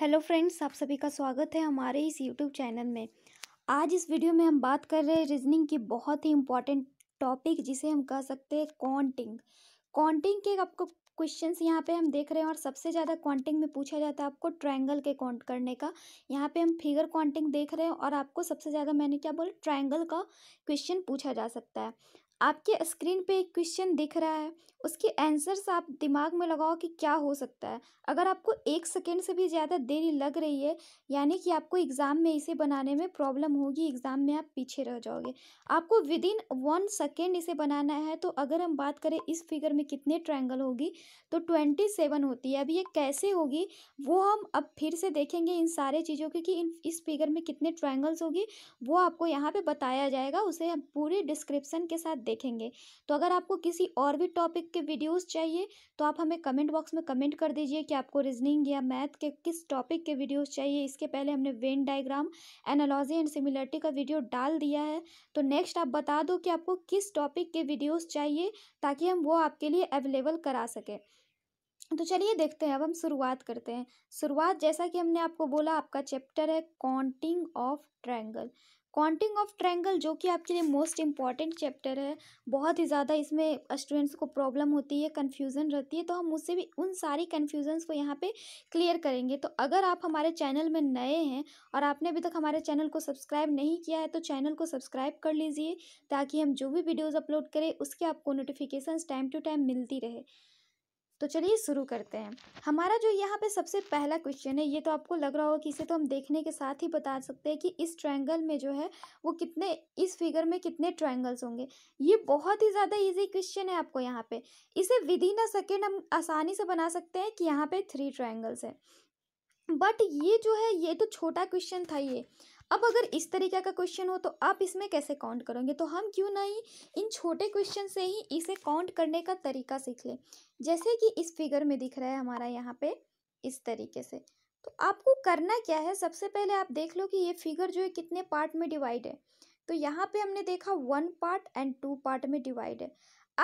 hello friends आप सभी का स्वागत है हमारे इस यूट्यूब चैनल में आज इस वीडियो में हम बात कर रहे हैं रीजनिंग की बहुत ही इम्पॉर्टेंट टॉपिक जिसे हम कह सकते हैं काउंटिंग काउंटिंग के आपको क्वेश्चन यहाँ पे हम देख रहे हैं और सबसे ज़्यादा काउंटिंग में पूछा जाता है आपको ट्रायंगल के काउंट करने का यहाँ पे हम फिगर काउंटिंग देख रहे हैं और आपको सबसे ज़्यादा मैंने क्या बोला ट्रायंगल का क्वेश्चन पूछा जा सकता है आपके स्क्रीन पे एक क्वेश्चन दिख रहा है उसके आंसर्स आप दिमाग में लगाओ कि क्या हो सकता है अगर आपको एक सेकेंड से भी ज़्यादा देरी लग रही है यानी कि आपको एग्ज़ाम में इसे बनाने में प्रॉब्लम होगी एग्ज़ाम में आप पीछे रह जाओगे आपको विद इन वन सेकेंड इसे बनाना है तो अगर हम बात करें इस फिगर में कितने ट्रायंगल होगी तो ट्वेंटी सेवन होती है अब ये कैसे होगी वो हम अब फिर से देखेंगे इन सारे चीज़ों की कि इन इस फिगर में कितने ट्राइंगल्स होगी वो आपको यहाँ पर बताया जाएगा उसे हम पूरे डिस्क्रिप्सन के साथ देखेंगे तो अगर आपको किसी और भी टॉपिक के वीडियोस चाहिए तो आप हमें कमेंट बॉक्स में कमेंट कर दीजिए कि आपको रीजनिंग या मैथ के किस टॉपिक के वीडियोस चाहिए इसके पहले हमने Venn diagram analogy and similarity का वीडियो डाल दिया है तो नेक्स्ट आप बता दो कि आपको किस टॉपिक के वीडियोज़ चाहिए ताकि हम वो आपके लिए अवेलेबल करा सकें तो चलिए देखते हैं अब हम शुरुआत करते हैं शुरुआत जैसा कि हमने आपको बोला आपका चैप्टर है counting of triangle counting of triangle जो कि आपके लिए मोस्ट इम्पॉर्टेंट चैप्टर है बहुत ही ज़्यादा इसमें स्टूडेंट्स को प्रॉब्लम होती है कन्फ्यूज़न रहती है तो हम उससे भी उन सारी कन्फ्यूजन्स को यहाँ पे क्लियर करेंगे तो अगर आप हमारे चैनल में नए हैं और आपने अभी तक हमारे चैनल को सब्सक्राइब नहीं किया है तो चैनल को सब्सक्राइब कर लीजिए ताकि हम जो भी वीडियोज़ अपलोड करें उसके आपको नोटिफिकेशन टाइम टू टाइम मिलती रहे तो चलिए शुरू करते हैं हमारा जो यहाँ पे सबसे पहला क्वेश्चन है ये तो आपको लग रहा होगा कि इसे तो हम देखने के साथ ही बता सकते हैं कि इस ट्रायंगल में जो है वो कितने इस फिगर में कितने ट्रायंगल्स होंगे ये बहुत ही ज़्यादा इजी क्वेश्चन है आपको यहाँ पे इसे विद इन अ सेकेंड हम आसानी से बना सकते हैं कि यहाँ पर थ्री ट्राइंगल्स है बट ये जो है ये तो छोटा क्वेश्चन था ये अब अगर इस तरीके का क्वेश्चन हो तो आप इसमें कैसे काउंट करोगे तो हम क्यों नहीं इन छोटे क्वेश्चन से ही इसे काउंट करने का तरीका सीख लें जैसे कि इस फिगर में दिख रहा है हमारा यहाँ पे इस तरीके से तो आपको करना क्या है सबसे पहले आप देख लो कि ये फिगर जो है कितने पार्ट में डिवाइड है तो यहाँ पे हमने देखा one part and two part में डिवाइड है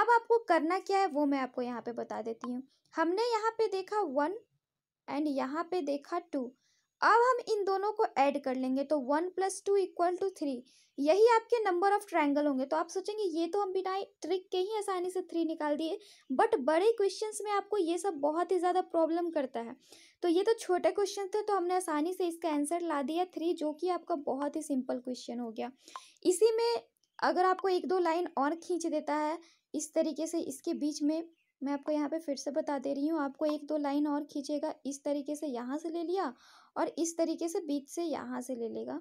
अब आपको करना क्या है वो मैं आपको यहाँ पे बता देती हूँ हमने यहाँ पे देखा वन एंड यहाँ पे देखा टू अब हम इन दोनों को ऐड कर लेंगे तो one plus two equal to three यही आपके नंबर ऑफ ट्रायंगल होंगे तो आप सोचेंगे ये तो हम बिना ट्रिक के ही आसानी से थ्री निकाल दिए बट बड़े क्वेश्चंस में आपको ये सब बहुत ही ज़्यादा प्रॉब्लम करता है तो ये तो छोटे क्वेश्चन थे तो हमने आसानी से इसका आंसर ला दिया थ्री जो कि आपका बहुत ही सिंपल क्वेश्चन हो गया इसी में अगर आपको एक दो लाइन और खींच देता है इस तरीके से इसके बीच में मैं आपको यहाँ पे फिर से बता दे रही हूँ आपको एक दो लाइन और खींचेगा इस तरीके से यहाँ से ले लिया और इस तरीके से बीच से यहाँ से ले लेगा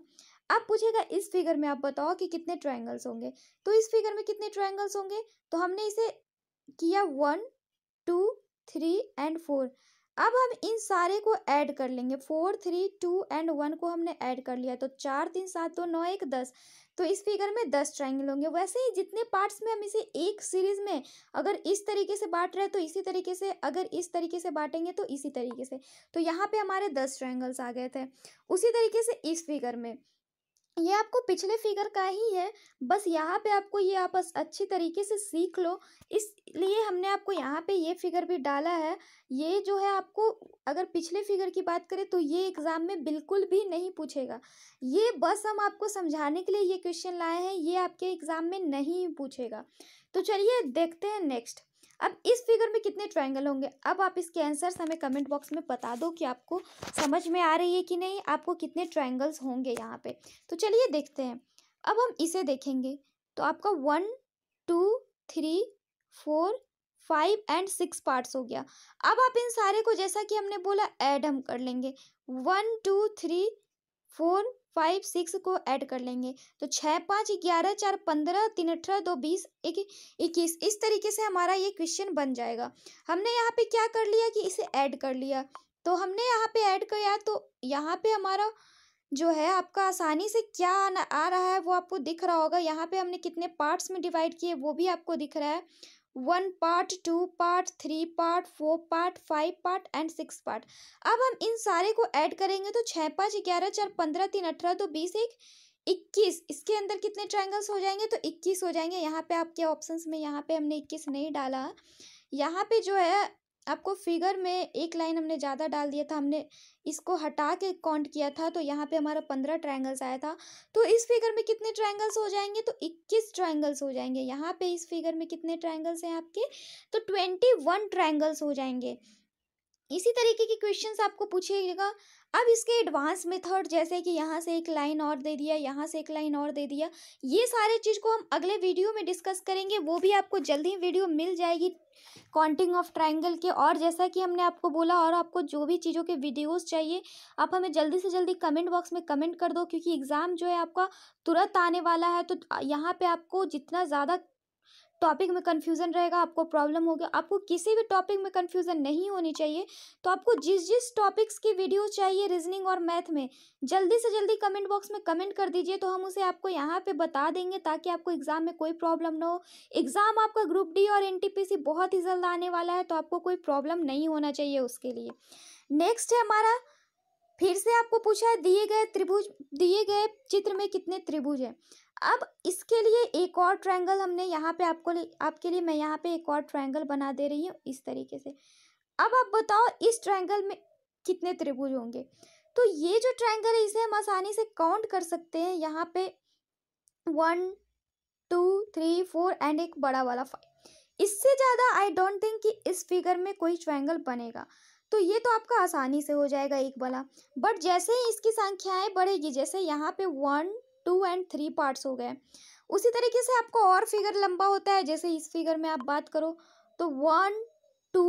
अब पूछेगा इस फिगर में आप बताओ कि कितने ट्राइंगल्स होंगे तो इस फिगर में कितने ट्राइंगल्स होंगे तो हमने इसे किया one two three and four अब हम इन सारे को ऐड कर लेंगे four three two and one को हमने ऐड कर लिया तो चार तीन सात दो नौ एक दस तो इस फिगर में दस ट्राइंगल होंगे वैसे ही जितने पार्ट्स में हम इसे एक सीरीज में अगर इस तरीके से बांट रहे हैं तो इसी तरीके से अगर इस तरीके से बांटेंगे तो इसी तरीके से तो यहाँ पे हमारे दस ट्राइंगल्स आ गए थे उसी तरीके से इस फिगर में ये आपको पिछले फिगर का ही है बस यहाँ पे आपको ये आप बस अच्छी तरीके से सीख लो इसलिए हमने आपको यहाँ पे ये फिगर भी डाला है ये जो है आपको अगर पिछले फिगर की बात करें तो ये एग्ज़ाम में बिल्कुल भी नहीं पूछेगा ये बस हम आपको समझाने के लिए ये क्वेश्चन लाए हैं ये आपके एग्ज़ाम में नहीं पूछेगा तो चलिए देखते हैं नेक्स्ट अब इस फिगर में कितने ट्रायंगल होंगे अब आप इसके आंसर्स हमें कमेंट बॉक्स में बता दो कि आपको समझ में आ रही है कि नहीं आपको कितने ट्रायंगल्स होंगे यहाँ पे तो चलिए देखते हैं अब हम इसे देखेंगे तो आपका one two three four five and six parts हो गया अब आप इन सारे को जैसा कि हमने बोला ऐड हम कर लेंगे one two three four five six को ऐड कर लेंगे तो छः पाँच ग्यारह चार पंद्रह तीन अठारह दो बीस एक इक्कीस इस तरीके से हमारा ये क्वेश्चन बन जाएगा हमने यहाँ पे क्या कर लिया कि इसे ऐड कर लिया तो हमने यहाँ पे ऐड किया तो यहाँ पे हमारा जो है आपका आसानी से क्या आ रहा है वो आपको दिख रहा होगा यहाँ पे हमने कितने पार्ट्स में डिवाइड किए वो भी आपको दिख रहा है one part two part three part four part five part and six part अब हम इन सारे को ऐड करेंगे तो छः पाँच ग्यारह चार पंद्रह तीन अठारह दो बीस एक इक्कीस इसके अंदर कितने ट्राइंगल्स हो जाएंगे तो इक्कीस हो जाएंगे यहाँ पे आपके ऑप्शंस में यहाँ पे हमने इक्कीस नहीं डाला यहाँ पे जो है आपको फिगर में एक लाइन हमने ज़्यादा डाल दिया था हमने इसको हटा के काउंट किया था तो यहाँ पे हमारा पंद्रह ट्रायंगल्स आया था तो इस फिगर में कितने ट्रायंगल्स हो जाएंगे तो इक्कीस ट्रायंगल्स हो जाएंगे यहाँ पे इस फिगर में कितने ट्रायंगल्स हैं आपके तो ट्वेंटी वन ट्रायंगल्स हो जाएंगे इसी तरीके के क्वेश्चन आपको पूछिएगा अब इसके एडवांस मेथड जैसे कि यहाँ से एक लाइन और दे दिया यहाँ से एक लाइन और दे दिया ये सारे चीज़ को हम अगले वीडियो में डिस्कस करेंगे वो भी आपको जल्दी वीडियो मिल जाएगी काउंटिंग ऑफ ट्राइंगल के और जैसा कि हमने आपको बोला और आपको जो भी चीज़ों के वीडियोस चाहिए आप हमें जल्दी से जल्दी कमेंट बॉक्स में कमेंट कर दो क्योंकि एग्ज़ाम जो है आपका तुरंत आने वाला है तो यहाँ पर आपको जितना ज़्यादा टॉपिक में कन्फ्यूज़न रहेगा आपको प्रॉब्लम होगी आपको किसी भी टॉपिक में कन्फ्यूज़न नहीं होनी चाहिए तो आपको जिस जिस टॉपिक्स की वीडियो चाहिए रीजनिंग और मैथ में जल्दी से जल्दी कमेंट बॉक्स में कमेंट कर दीजिए तो हम उसे आपको यहाँ पर बता देंगे ताकि आपको एग्ज़ाम में कोई प्रॉब्लम ना हो एग्ज़ाम आपका ग्रुप डी और एन बहुत ही जल्द आने वाला है तो आपको कोई प्रॉब्लम नहीं होना चाहिए उसके लिए नेक्स्ट है हमारा फिर से आपको पूछा है दिए गए त्रिभुज दिए गए चित्र में कितने त्रिभुज हैं अब इसके लिए एक और ट्रायंगल हमने यहाँ पे आपको आपके लिए मैं यहाँ पे एक और ट्रायंगल बना दे रही हूँ इस तरीके से अब आप बताओ इस ट्रायंगल में कितने त्रिभुज होंगे तो ये जो ट्रायंगल है इसे हम आसानी से काउंट कर सकते हैं यहाँ पे one two three four and एक बड़ा वाला फाइव इससे ज़्यादा आई डोंट थिंक कि इस फिगर में कोई ट्रायंगल बनेगा तो ये तो आपका आसानी से हो जाएगा एक वाला बट जैसे ही इसकी संख्याएं बढ़ेगी जैसे यहाँ पे one two and three parts हो गए उसी तरीके से आपको और फिगर लंबा होता है जैसे इस फिगर में आप बात करो तो one two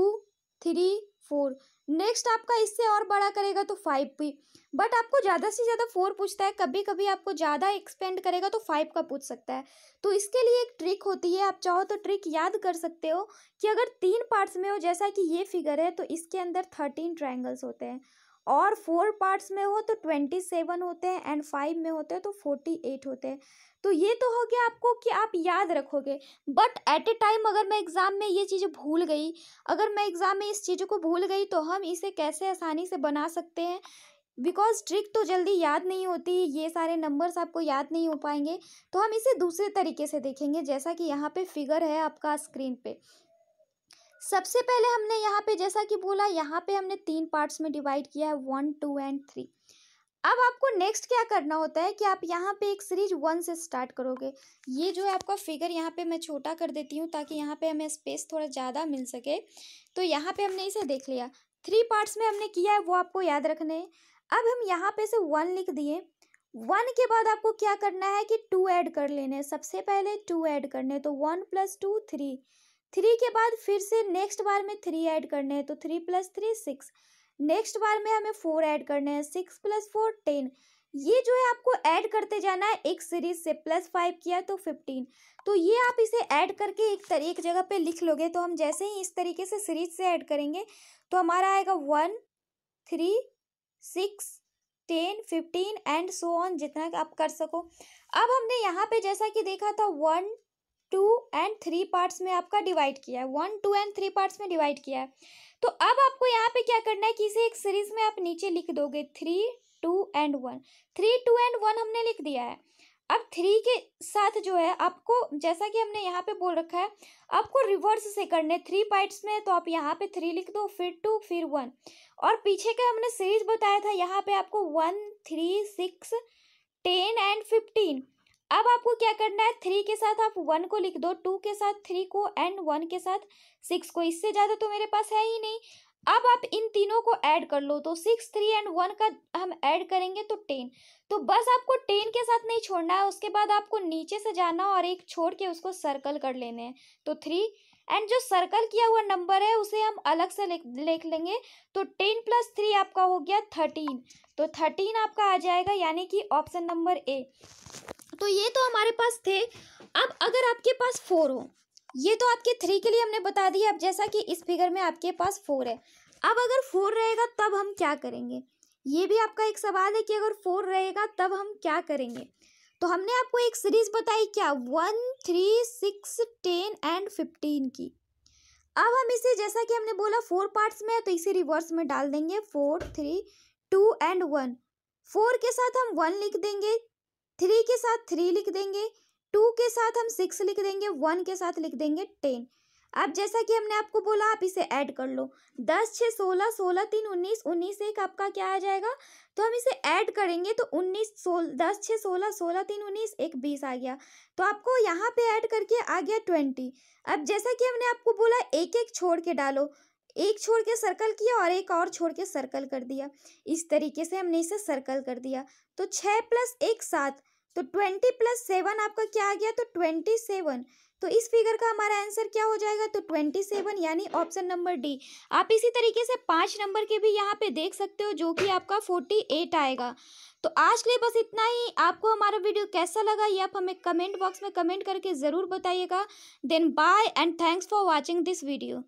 three four next आपका इससे और बड़ा करेगा तो फाइव भी बट आपको ज़्यादा से ज़्यादा फोर पूछता है कभी कभी आपको ज़्यादा एक्सपेंड करेगा तो फाइव का पूछ सकता है तो इसके लिए एक ट्रिक होती है आप चाहो तो ट्रिक याद कर सकते हो कि अगर तीन पार्ट्स में हो जैसा कि ये फिगर है तो इसके अंदर थर्टीन ट्राइंगल्स होते हैं और फोर पार्ट्स में हो तो ट्वेंटी सेवन होते हैं एंड फाइव में होते हैं तो फोर्टी एट होते हैं तो ये तो हो गया आपको कि आप याद रखोगे बट एट ए टाइम अगर मैं एग्ज़ाम में ये चीज़ें भूल गई अगर मैं एग्ज़ाम में इस चीज़ों को भूल गई तो हम इसे कैसे आसानी से बना सकते हैं बिकॉज ट्रिक तो जल्दी याद नहीं होती ये सारे नंबर्स आपको याद नहीं हो पाएंगे तो हम इसे दूसरे तरीके से देखेंगे जैसा कि यहाँ पे फिगर है आपका स्क्रीन पे सबसे पहले हमने यहाँ पे जैसा कि बोला यहाँ पे हमने तीन पार्ट्स में डिवाइड किया है वन टू एंड थ्री अब आपको नेक्स्ट क्या करना होता है कि आप यहाँ पे एक सीरीज वन से स्टार्ट करोगे ये जो है आपका फिगर यहाँ पे मैं छोटा कर देती हूँ ताकि यहाँ पे हमें स्पेस थोड़ा ज़्यादा मिल सके तो यहाँ पे हमने इसे देख लिया थ्री पार्ट्स में हमने किया है वो आपको याद रखने हैं अब हम यहाँ पे से वन लिख दिए वन के बाद आपको क्या करना है कि टू ऐड कर लेने सबसे पहले टू ऐड करने तो one plus two three three के बाद फिर से नेक्स्ट बार में थ्री ऐड करने हैं तो three plus three six next बार में हमें फोर ऐड करने हैं सिक्स प्लस फोर टेन ये जो है आपको ऐड करते जाना है एक सीरीज से प्लस फाइव किया तो फिफ्टीन तो ये आप इसे ऐड करके एक तरी एक जगह पे लिख लोगे तो हम जैसे ही इस तरीके से सीरीज से ऐड करेंगे तो हमारा आएगा one three six ten fifteen and so on जितना आप कर सको अब हमने यहाँ पे जैसा कि देखा था one two and three parts में आपका डिवाइड किया है one two and three parts में डिवाइड किया है तो अब आपको यहाँ पे क्या करना है कि इसे एक सीरीज में आप नीचे लिख दोगे three two and one three two and one हमने लिख दिया है अब थ्री के साथ जो है आपको जैसा कि हमने यहाँ पे बोल रखा है आपको रिवर्स से करने थ्री पार्ट्स में तो आप यहाँ पे थ्री लिख दो फिर टू फिर वन और पीछे का हमने सीरीज बताया था यहाँ पे आपको one three six ten and fifteen अब आपको क्या करना है थ्री के साथ आप वन को लिख दो टू के साथ थ्री को एंड वन के साथ सिक्स को इससे ज़्यादा तो मेरे पास है ही नहीं अब आप इन तीनों को ऐड कर लो तो सिक्स थ्री एंड वन का हम ऐड करेंगे तो टेन तो बस आपको टेन के साथ नहीं छोड़ना है उसके बाद आपको नीचे से जाना और एक छोड़ के उसको सर्कल कर लेने हैं तो थ्री एंड जो सर्कल किया हुआ नंबर है उसे हम अलग से लिख लेंगे तो टेन प्लस थ्री आपका हो गया थर्टीन तो थर्टीन आपका आ जाएगा यानी कि ऑप्शन नंबर ए तो ये तो हमारे पास थे अब अगर आपके पास फोर हो ये तो आपके थ्री के लिए हमने बता दिया अब जैसा कि इस फिगर में आपके पास फोर है अब अगर फोर रहेगा तब हम क्या करेंगे ये भी आपका एक सवाल है कि अगर फोर रहेगा तब हम क्या करेंगे तो हमने आपको एक सीरीज बताई क्या one three six ten and fifteen की अब हम इसे जैसा कि हमने बोला फोर पार्ट्स में है तो इसे रिवर्स में डाल देंगे four three two and one four के साथ हम वन लिख देंगे थ्री के साथ थ्री लिख देंगे टू के साथ हम सिक्स लिख देंगे वन के साथ लिख देंगे टेन अब जैसा कि हमने आपको बोला आप इसे ऐड कर लो दस छः सोलह सोलह तीन उन्नीस उन्नीस एक आपका क्या आ जाएगा तो हम इसे ऐड करेंगे तो उन्नीस सोल दस छः सोलह सोलह तीन उन्नीस एक बीस आ गया तो आपको यहाँ पे ऐड करके आ गया ट्वेंटी अब जैसा कि हमने आपको बोला एक एक छोड़ के डालो एक छोड़ के सर्कल किया और एक और छोड़ के सर्कल कर दिया इस तरीके से हमने इसे सर्कल कर दिया तो छः प्लस एक सात तो ट्वेंटी प्लस सेवन आपका क्या आ गया तो ट्वेंटी सेवन तो इस फिगर का हमारा आंसर क्या हो जाएगा तो ट्वेंटी सेवन यानी ऑप्शन नंबर डी आप इसी तरीके से पाँच नंबर के भी यहाँ पे देख सकते हो जो कि आपका फोर्टी एट आएगा तो आज के लिए बस इतना ही आपको हमारा वीडियो कैसा लगा ये आप हमें कमेंट बॉक्स में कमेंट करके ज़रूर बताइएगा then bye and thanks for watching this video